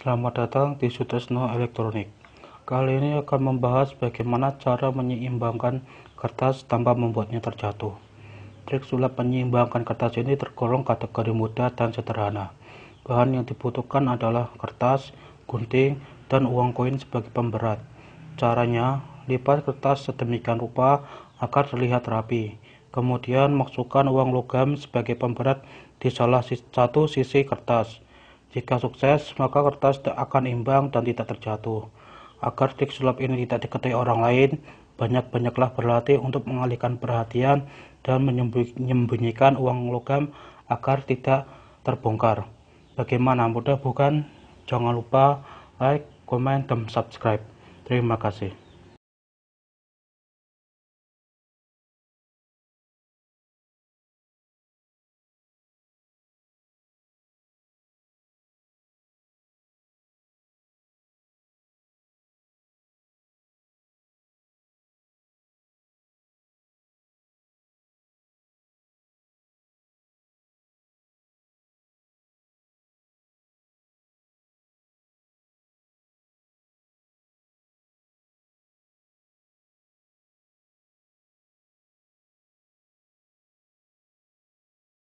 Selamat datang di Sutresno Elektronik. Kali ini akan membahas bagaimana cara menyeimbangkan kertas tanpa membuatnya terjatuh. Trik sulap menyeimbangkan kertas ini tergolong kategori mudah dan sederhana. Bahan yang dibutuhkan adalah kertas, gunting, dan uang koin sebagai pemberat. Caranya, lipat kertas sedemikian rupa agar terlihat rapi. Kemudian masukkan uang logam sebagai pemberat di salah satu sisi kertas jika sukses, maka kertas akan imbang dan tidak terjatuh. Agar trik sulap ini tidak diketahui orang lain, banyak-banyaklah berlatih untuk mengalihkan perhatian dan menyembunyikan uang logam agar tidak terbongkar. Bagaimana mudah bukan? Jangan lupa like, comment, dan subscribe. Terima kasih.